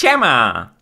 Chema.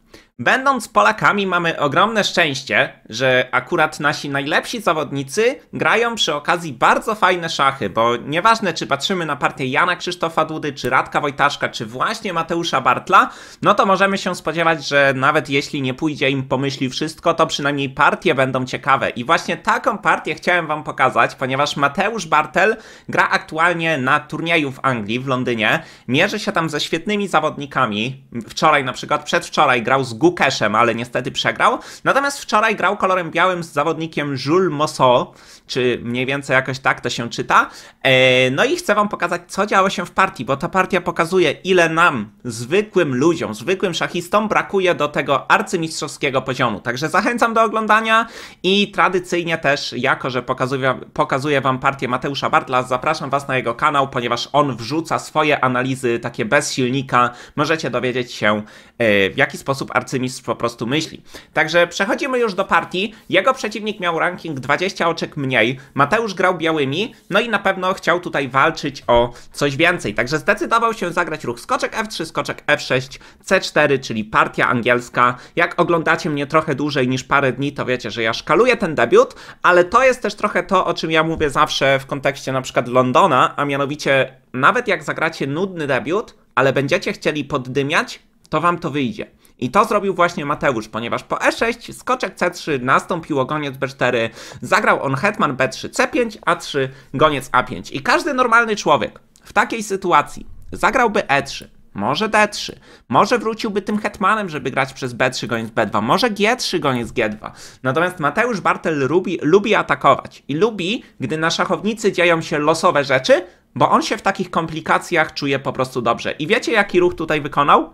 Będąc Polakami mamy ogromne szczęście, że akurat nasi najlepsi zawodnicy grają przy okazji bardzo fajne szachy, bo nieważne czy patrzymy na partię Jana Krzysztofa Dudy, czy Radka Wojtaszka, czy właśnie Mateusza Bartla, no to możemy się spodziewać, że nawet jeśli nie pójdzie im pomyśli wszystko, to przynajmniej partie będą ciekawe. I właśnie taką partię chciałem wam pokazać, ponieważ Mateusz Bartel gra aktualnie na turnieju w Anglii, w Londynie, mierzy się tam ze świetnymi zawodnikami. Wczoraj na przykład, przedwczoraj grał z Google Gukeszem, ale niestety przegrał. Natomiast wczoraj grał kolorem białym z zawodnikiem Jules Mosso, czy mniej więcej jakoś tak to się czyta. E, no i chcę wam pokazać, co działo się w partii, bo ta partia pokazuje, ile nam, zwykłym ludziom, zwykłym szachistom, brakuje do tego arcymistrzowskiego poziomu. Także zachęcam do oglądania i tradycyjnie też, jako że pokazuję, pokazuję wam partię Mateusza Bartla, zapraszam was na jego kanał, ponieważ on wrzuca swoje analizy takie bez silnika. Możecie dowiedzieć się, e, w jaki sposób arcymistrzowski mistrz po prostu myśli. Także przechodzimy już do partii. Jego przeciwnik miał ranking 20 oczek mniej. Mateusz grał białymi, no i na pewno chciał tutaj walczyć o coś więcej. Także zdecydował się zagrać ruch skoczek F3, skoczek F6, C4, czyli partia angielska. Jak oglądacie mnie trochę dłużej niż parę dni, to wiecie, że ja szkaluję ten debiut, ale to jest też trochę to, o czym ja mówię zawsze w kontekście na przykład Londona, a mianowicie nawet jak zagracie nudny debiut, ale będziecie chcieli poddymiać, to wam to wyjdzie. I to zrobił właśnie Mateusz, ponieważ po e6 skoczek c3 nastąpiło goniec b4, zagrał on hetman b3, c5, a3, goniec a5. I każdy normalny człowiek w takiej sytuacji zagrałby e3, może D3, może wróciłby tym hetmanem, żeby grać przez B3 goniec B2, może G3 goniec G2. Natomiast Mateusz Bartel lubi, lubi atakować i lubi, gdy na szachownicy dzieją się losowe rzeczy, bo on się w takich komplikacjach czuje po prostu dobrze. I wiecie, jaki ruch tutaj wykonał?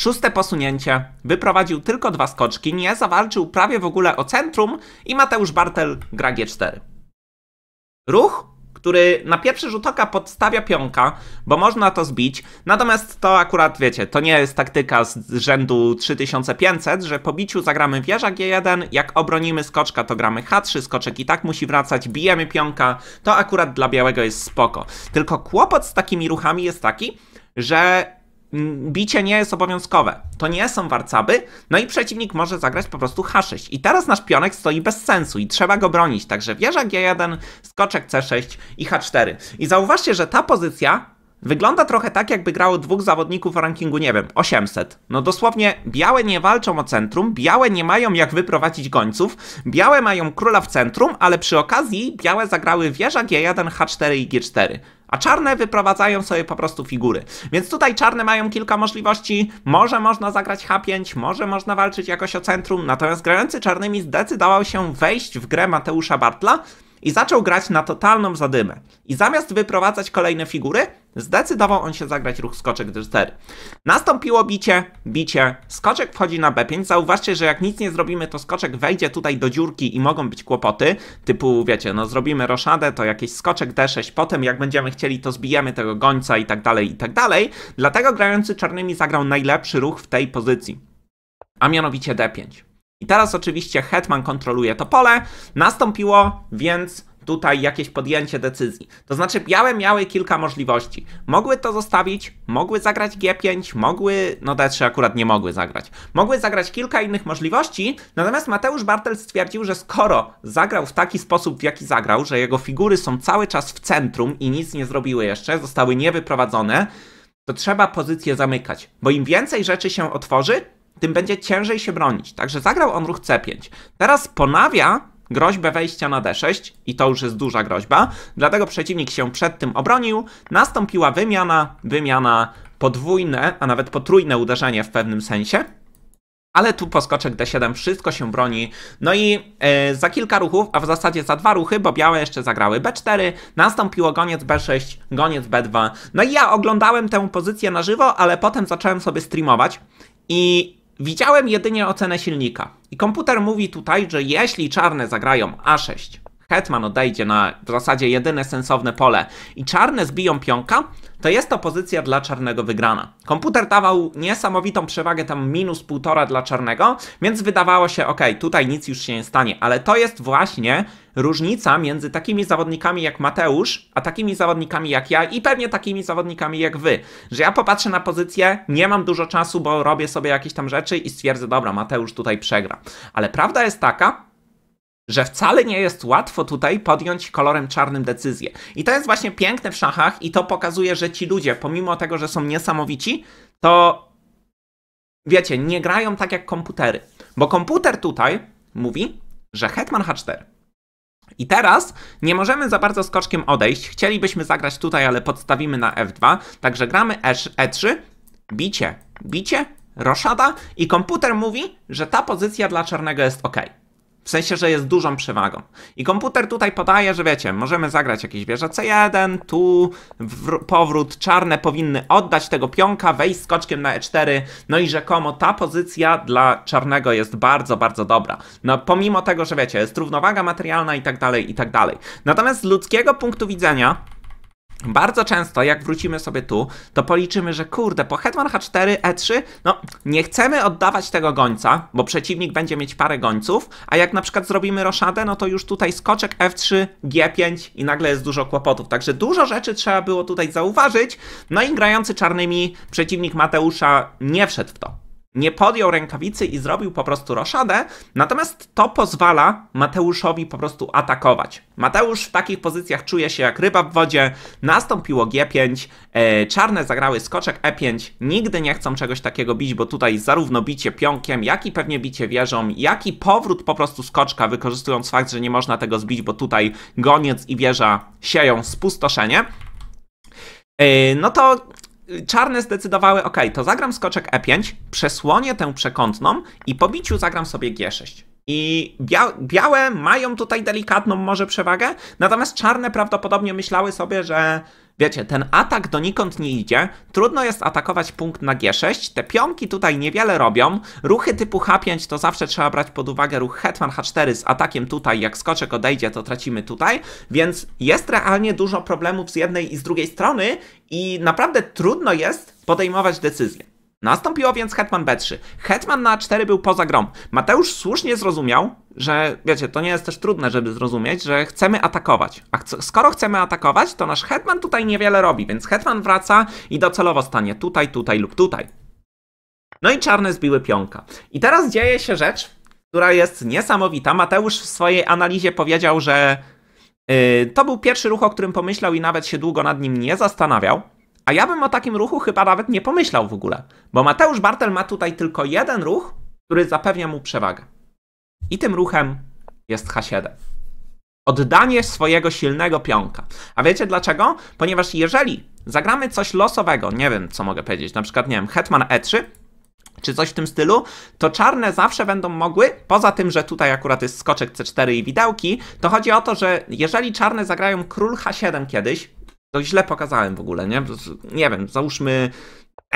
Szóste posunięcie. Wyprowadził tylko dwa skoczki, nie zawalczył prawie w ogóle o centrum i Mateusz Bartel gra G4. Ruch, który na pierwszy rzut oka podstawia pionka, bo można to zbić, natomiast to akurat, wiecie, to nie jest taktyka z rzędu 3500, że po biciu zagramy wieża G1, jak obronimy skoczka, to gramy H3, skoczek i tak musi wracać, bijemy pionka, to akurat dla białego jest spoko. Tylko kłopot z takimi ruchami jest taki, że Mm, bicie nie jest obowiązkowe. To nie są warcaby, no i przeciwnik może zagrać po prostu H6. I teraz nasz pionek stoi bez sensu i trzeba go bronić. Także wieża G1, skoczek C6 i H4. I zauważcie, że ta pozycja Wygląda trochę tak, jakby grało dwóch zawodników w rankingu, nie wiem, 800. No dosłownie, białe nie walczą o centrum, białe nie mają jak wyprowadzić gońców, białe mają króla w centrum, ale przy okazji białe zagrały wieża G1, H4 i G4 a czarne wyprowadzają sobie po prostu figury. Więc tutaj czarne mają kilka możliwości. Może można zagrać H5, może można walczyć jakoś o centrum, natomiast grający czarnymi zdecydował się wejść w grę Mateusza Bartla i zaczął grać na totalną zadymę. I zamiast wyprowadzać kolejne figury, Zdecydował on się zagrać ruch skoczek D4. Nastąpiło bicie, bicie, skoczek wchodzi na B5. Zauważcie, że jak nic nie zrobimy, to skoczek wejdzie tutaj do dziurki i mogą być kłopoty, typu wiecie, no zrobimy roszadę, to jakiś skoczek D6, potem jak będziemy chcieli, to zbijemy tego gońca i tak dalej, i tak dalej. Dlatego grający czarnymi zagrał najlepszy ruch w tej pozycji, a mianowicie D5. I teraz oczywiście Hetman kontroluje to pole, nastąpiło więc tutaj jakieś podjęcie decyzji. To znaczy, białe miały kilka możliwości. Mogły to zostawić, mogły zagrać G5, mogły, no D3 akurat nie mogły zagrać. Mogły zagrać kilka innych możliwości, natomiast Mateusz Bartel stwierdził, że skoro zagrał w taki sposób, w jaki zagrał, że jego figury są cały czas w centrum i nic nie zrobiły jeszcze, zostały niewyprowadzone, to trzeba pozycję zamykać, bo im więcej rzeczy się otworzy, tym będzie ciężej się bronić. Także zagrał on ruch C5. Teraz ponawia groźbę wejścia na d6 i to już jest duża groźba, dlatego przeciwnik się przed tym obronił, nastąpiła wymiana, wymiana podwójne, a nawet potrójne uderzenie w pewnym sensie, ale tu poskoczek D7 wszystko się broni. No i e, za kilka ruchów, a w zasadzie za dwa ruchy, bo białe jeszcze zagrały B4, nastąpiło goniec B6, goniec B2. No i ja oglądałem tę pozycję na żywo, ale potem zacząłem sobie streamować i Widziałem jedynie ocenę silnika i komputer mówi tutaj, że jeśli czarne zagrają A6 hetman odejdzie na w zasadzie jedyne sensowne pole i czarne zbiją pionka, to jest to pozycja dla czarnego wygrana. Komputer dawał niesamowitą przewagę, tam minus półtora dla czarnego, więc wydawało się, ok, tutaj nic już się nie stanie, ale to jest właśnie różnica między takimi zawodnikami jak Mateusz, a takimi zawodnikami jak ja i pewnie takimi zawodnikami jak wy. Że ja popatrzę na pozycję, nie mam dużo czasu, bo robię sobie jakieś tam rzeczy i stwierdzę, dobra, Mateusz tutaj przegra. Ale prawda jest taka, że wcale nie jest łatwo tutaj podjąć kolorem czarnym decyzję. I to jest właśnie piękne w szachach i to pokazuje, że ci ludzie, pomimo tego, że są niesamowici, to wiecie, nie grają tak jak komputery. Bo komputer tutaj mówi, że hetman h4. I teraz nie możemy za bardzo skoczkiem odejść. Chcielibyśmy zagrać tutaj, ale podstawimy na f2. Także gramy e3, e bicie, bicie, roszada i komputer mówi, że ta pozycja dla czarnego jest ok. W sensie, że jest dużą przewagą. I komputer tutaj podaje, że wiecie, możemy zagrać jakieś wieża C1, tu powrót, czarne powinny oddać tego pionka, wejść skoczkiem na E4, no i rzekomo ta pozycja dla czarnego jest bardzo, bardzo dobra. No pomimo tego, że wiecie, jest równowaga materialna i tak dalej, i tak dalej. Natomiast z ludzkiego punktu widzenia bardzo często, jak wrócimy sobie tu, to policzymy, że kurde, po Hetman H4, E3, no nie chcemy oddawać tego gońca, bo przeciwnik będzie mieć parę gońców, a jak na przykład zrobimy roszadę, no to już tutaj skoczek F3, G5 i nagle jest dużo kłopotów. Także dużo rzeczy trzeba było tutaj zauważyć, no i grający czarnymi przeciwnik Mateusza nie wszedł w to nie podjął rękawicy i zrobił po prostu roszadę, natomiast to pozwala Mateuszowi po prostu atakować. Mateusz w takich pozycjach czuje się jak ryba w wodzie, nastąpiło G5, e, czarne zagrały skoczek E5, nigdy nie chcą czegoś takiego bić, bo tutaj zarówno bicie pionkiem, jak i pewnie bicie wieżą, jak i powrót po prostu skoczka, wykorzystując fakt, że nie można tego zbić, bo tutaj goniec i wieża sieją spustoszenie e, no to czarne zdecydowały, ok, to zagram skoczek E5, przesłonię tę przekątną i po biciu zagram sobie G6. I bia białe mają tutaj delikatną może przewagę, natomiast czarne prawdopodobnie myślały sobie, że Wiecie, ten atak donikąd nie idzie, trudno jest atakować punkt na G6, te pionki tutaj niewiele robią, ruchy typu H5 to zawsze trzeba brać pod uwagę ruch hetman H4 z atakiem tutaj, jak skoczek odejdzie to tracimy tutaj, więc jest realnie dużo problemów z jednej i z drugiej strony i naprawdę trudno jest podejmować decyzje. Nastąpiło więc hetman b3. Hetman na a4 był poza grą. Mateusz słusznie zrozumiał, że wiecie, to nie jest też trudne, żeby zrozumieć, że chcemy atakować. A ch skoro chcemy atakować, to nasz hetman tutaj niewiele robi, więc hetman wraca i docelowo stanie tutaj, tutaj lub tutaj. No i czarne zbiły pionka. I teraz dzieje się rzecz, która jest niesamowita. Mateusz w swojej analizie powiedział, że yy, to był pierwszy ruch, o którym pomyślał i nawet się długo nad nim nie zastanawiał. A ja bym o takim ruchu chyba nawet nie pomyślał w ogóle, bo Mateusz Bartel ma tutaj tylko jeden ruch, który zapewnia mu przewagę. I tym ruchem jest H7. Oddanie swojego silnego pionka. A wiecie dlaczego? Ponieważ jeżeli zagramy coś losowego, nie wiem co mogę powiedzieć, na przykład, nie wiem, Hetman E3, czy coś w tym stylu, to czarne zawsze będą mogły, poza tym, że tutaj akurat jest skoczek C4 i widełki, to chodzi o to, że jeżeli czarne zagrają król H7 kiedyś, to źle pokazałem w ogóle, nie? Nie wiem, załóżmy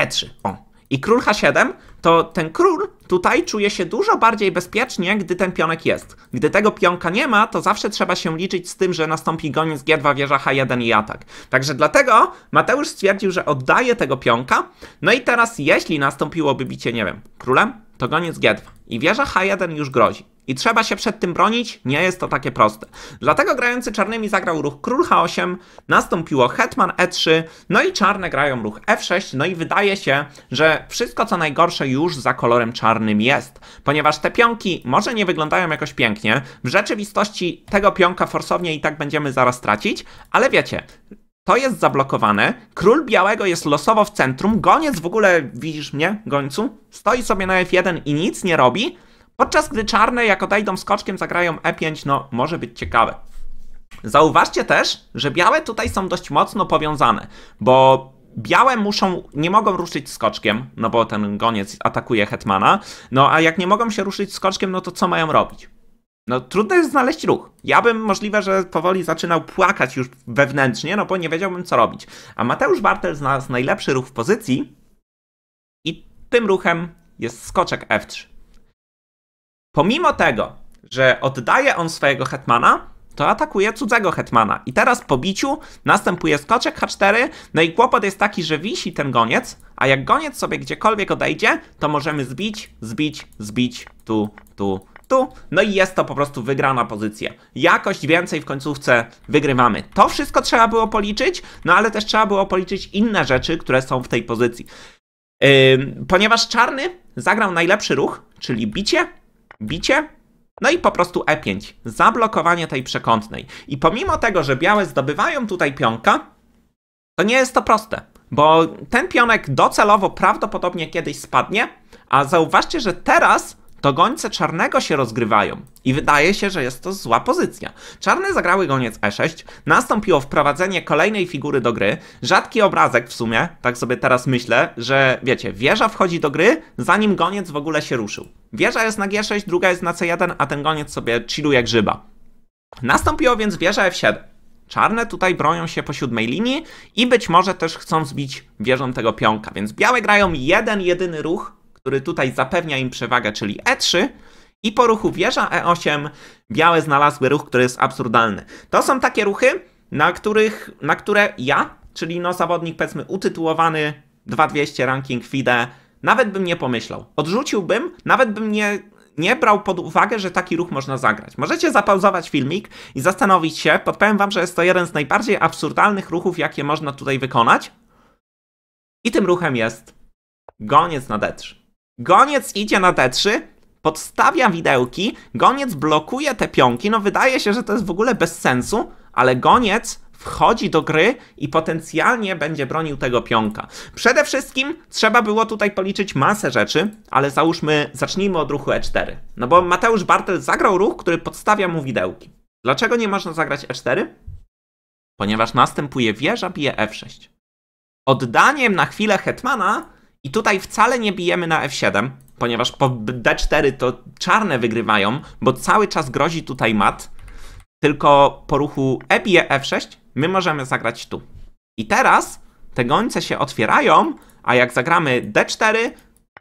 E3. O. I król H7, to ten król tutaj czuje się dużo bardziej bezpiecznie, gdy ten pionek jest. Gdy tego pionka nie ma, to zawsze trzeba się liczyć z tym, że nastąpi goniec G2, wieża H1 i atak. Także dlatego Mateusz stwierdził, że oddaje tego pionka. No i teraz, jeśli nastąpiłoby bicie, nie wiem, królem, to koniec G2. I wieża H1 już grozi. I trzeba się przed tym bronić, nie jest to takie proste. Dlatego grający czarnymi zagrał ruch król H8, nastąpiło hetman E3, no i czarne grają ruch F6, no i wydaje się, że wszystko co najgorsze już za kolorem czarnym jest. Ponieważ te pionki może nie wyglądają jakoś pięknie, w rzeczywistości tego pionka forsownie i tak będziemy zaraz tracić, ale wiecie, to jest zablokowane. Król białego jest losowo w centrum. Goniec w ogóle, widzisz mnie, gońcu? Stoi sobie na F1 i nic nie robi. Podczas gdy czarne, jak odejdą skoczkiem, zagrają E5, no może być ciekawe. Zauważcie też, że białe tutaj są dość mocno powiązane, bo białe muszą, nie mogą ruszyć skoczkiem, no bo ten goniec atakuje hetmana, no a jak nie mogą się ruszyć skoczkiem, no to co mają robić? No trudno jest znaleźć ruch. Ja bym możliwe, że powoli zaczynał płakać już wewnętrznie, no bo nie wiedziałbym co robić. A Mateusz Bartel znalazł najlepszy ruch w pozycji i tym ruchem jest skoczek F3. Pomimo tego, że oddaje on swojego hetmana, to atakuje cudzego hetmana. I teraz po biciu następuje skoczek H4, no i kłopot jest taki, że wisi ten goniec, a jak goniec sobie gdziekolwiek odejdzie, to możemy zbić, zbić, zbić, tu, tu, prostu, no i jest to po prostu wygrana pozycja. Jakość więcej w końcówce wygrywamy. To wszystko trzeba było policzyć, no ale też trzeba było policzyć inne rzeczy, które są w tej pozycji. Yy, ponieważ czarny zagrał najlepszy ruch, czyli bicie, bicie, no i po prostu E5, zablokowanie tej przekątnej. I pomimo tego, że białe zdobywają tutaj pionka, to nie jest to proste, bo ten pionek docelowo prawdopodobnie kiedyś spadnie, a zauważcie, że teraz to gońce czarnego się rozgrywają i wydaje się, że jest to zła pozycja. Czarne zagrały goniec e6, nastąpiło wprowadzenie kolejnej figury do gry, rzadki obrazek w sumie, tak sobie teraz myślę, że wiecie, wieża wchodzi do gry, zanim goniec w ogóle się ruszył. Wieża jest na g6, druga jest na c1, a ten goniec sobie chilluje grzyba. Nastąpiło więc wieża f7. Czarne tutaj bronią się po siódmej linii i być może też chcą zbić wieżą tego pionka, więc białe grają jeden jedyny ruch który tutaj zapewnia im przewagę, czyli E3. I po ruchu wieża E8 białe znalazły ruch, który jest absurdalny. To są takie ruchy, na, których, na które ja, czyli no zawodnik powiedzmy utytułowany 2200 ranking FIDE, nawet bym nie pomyślał. Odrzuciłbym, nawet bym nie, nie brał pod uwagę, że taki ruch można zagrać. Możecie zapauzować filmik i zastanowić się, podpowiem wam, że jest to jeden z najbardziej absurdalnych ruchów, jakie można tutaj wykonać. I tym ruchem jest goniec na D3. Goniec idzie na D3, podstawia widełki, goniec blokuje te pionki. No wydaje się, że to jest w ogóle bez sensu, ale goniec wchodzi do gry i potencjalnie będzie bronił tego pionka. Przede wszystkim trzeba było tutaj policzyć masę rzeczy, ale załóżmy, zacznijmy od ruchu E4. No bo Mateusz Bartel zagrał ruch, który podstawia mu widełki. Dlaczego nie można zagrać E4? Ponieważ następuje wieża, bije F6. Oddaniem na chwilę hetmana i tutaj wcale nie bijemy na f7, ponieważ po d4 to czarne wygrywają, bo cały czas grozi tutaj mat. Tylko po ruchu e bije f6 my możemy zagrać tu. I teraz te gońce się otwierają, a jak zagramy d4,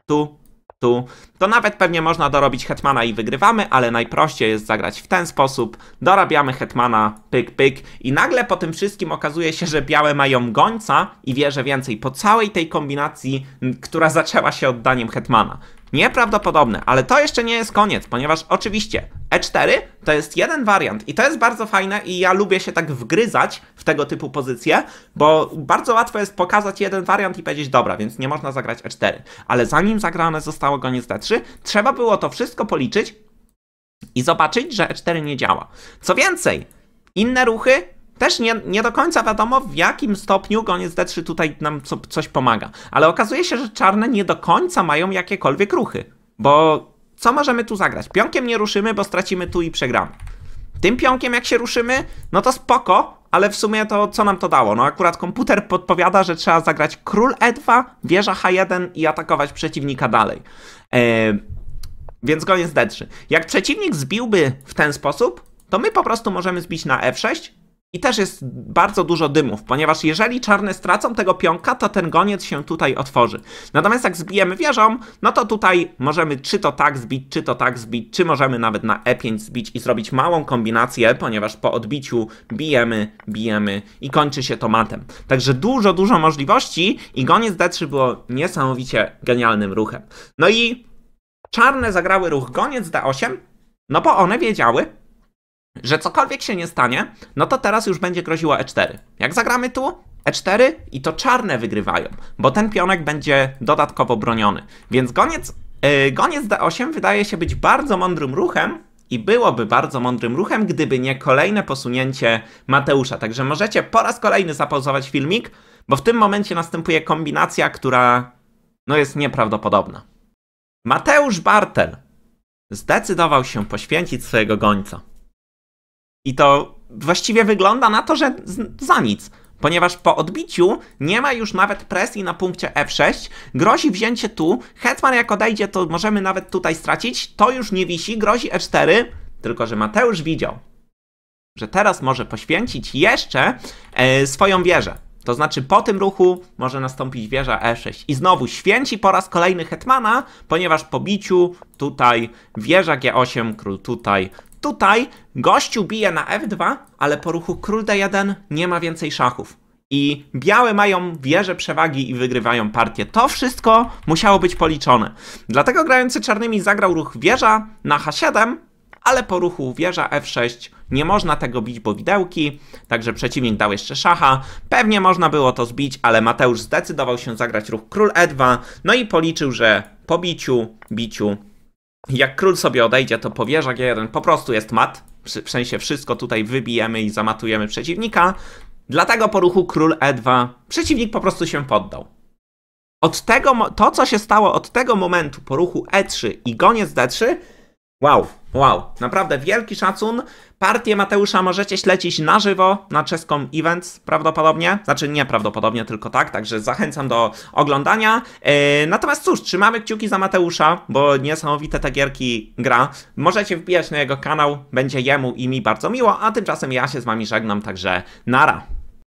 tu, tu, to nawet pewnie można dorobić hetmana i wygrywamy, ale najprościej jest zagrać w ten sposób. Dorabiamy hetmana, pyk, pyk i nagle po tym wszystkim okazuje się, że białe mają gońca i wierzę więcej po całej tej kombinacji, która zaczęła się oddaniem hetmana. Nieprawdopodobne, ale to jeszcze nie jest koniec, ponieważ oczywiście E4 to jest jeden wariant i to jest bardzo fajne i ja lubię się tak wgryzać w tego typu pozycje, bo bardzo łatwo jest pokazać jeden wariant i powiedzieć dobra, więc nie można zagrać E4. Ale zanim zagrane zostało goniec D3, trzeba było to wszystko policzyć i zobaczyć, że E4 nie działa. Co więcej, inne ruchy też nie, nie do końca wiadomo, w jakim stopniu gonie D3 tutaj nam co, coś pomaga. Ale okazuje się, że czarne nie do końca mają jakiekolwiek ruchy. Bo co możemy tu zagrać? Pionkiem nie ruszymy, bo stracimy tu i przegramy. Tym pionkiem jak się ruszymy, no to spoko, ale w sumie to co nam to dało? No akurat komputer podpowiada, że trzeba zagrać król E2, wieża H1 i atakować przeciwnika dalej. E, więc go nie 3 Jak przeciwnik zbiłby w ten sposób, to my po prostu możemy zbić na f6, i też jest bardzo dużo dymów, ponieważ jeżeli czarne stracą tego pionka, to ten goniec się tutaj otworzy. Natomiast jak zbijemy wieżą, no to tutaj możemy czy to tak zbić, czy to tak zbić, czy możemy nawet na E5 zbić i zrobić małą kombinację, ponieważ po odbiciu bijemy, bijemy i kończy się to matem. Także dużo, dużo możliwości i goniec D3 było niesamowicie genialnym ruchem. No i czarne zagrały ruch goniec D8, no bo one wiedziały, że cokolwiek się nie stanie, no to teraz już będzie groziło E4. Jak zagramy tu, E4 i to czarne wygrywają, bo ten pionek będzie dodatkowo broniony. Więc goniec, yy, goniec D8 wydaje się być bardzo mądrym ruchem, i byłoby bardzo mądrym ruchem, gdyby nie kolejne posunięcie Mateusza. Także możecie po raz kolejny zapauzować filmik, bo w tym momencie następuje kombinacja, która no jest nieprawdopodobna. Mateusz Bartel zdecydował się poświęcić swojego gońca. I to właściwie wygląda na to, że za nic ponieważ po odbiciu nie ma już nawet presji na punkcie F6, grozi wzięcie tu, Hetman jak odejdzie, to możemy nawet tutaj stracić, to już nie wisi, grozi E4, tylko że Mateusz widział, że teraz może poświęcić jeszcze e, swoją wieżę. To znaczy po tym ruchu może nastąpić wieża E6 i znowu święci po raz kolejny Hetmana, ponieważ po biciu tutaj wieża G8, król tutaj Tutaj gościu bije na f2, ale po ruchu król d1 nie ma więcej szachów. I białe mają wieżę przewagi i wygrywają partię. To wszystko musiało być policzone. Dlatego grający czarnymi zagrał ruch wieża na h7, ale po ruchu wieża f6 nie można tego bić, bo widełki, także przeciwnik dał jeszcze szacha. Pewnie można było to zbić, ale Mateusz zdecydował się zagrać ruch król e2, no i policzył, że po biciu, biciu jak król sobie odejdzie, to powierza G1 po prostu jest mat. W sensie wszystko tutaj wybijemy i zamatujemy przeciwnika. Dlatego po ruchu król E2 przeciwnik po prostu się poddał. Od tego, to co się stało od tego momentu po ruchu E3 i goniec D3 Wow, wow, naprawdę wielki szacun. Partię Mateusza możecie śledzić na żywo na czeską events prawdopodobnie. Znaczy nie prawdopodobnie, tylko tak, także zachęcam do oglądania. E, natomiast cóż, trzymamy kciuki za Mateusza, bo niesamowite te gierki gra. Możecie wbijać na jego kanał, będzie jemu i mi bardzo miło, a tymczasem ja się z wami żegnam, także nara.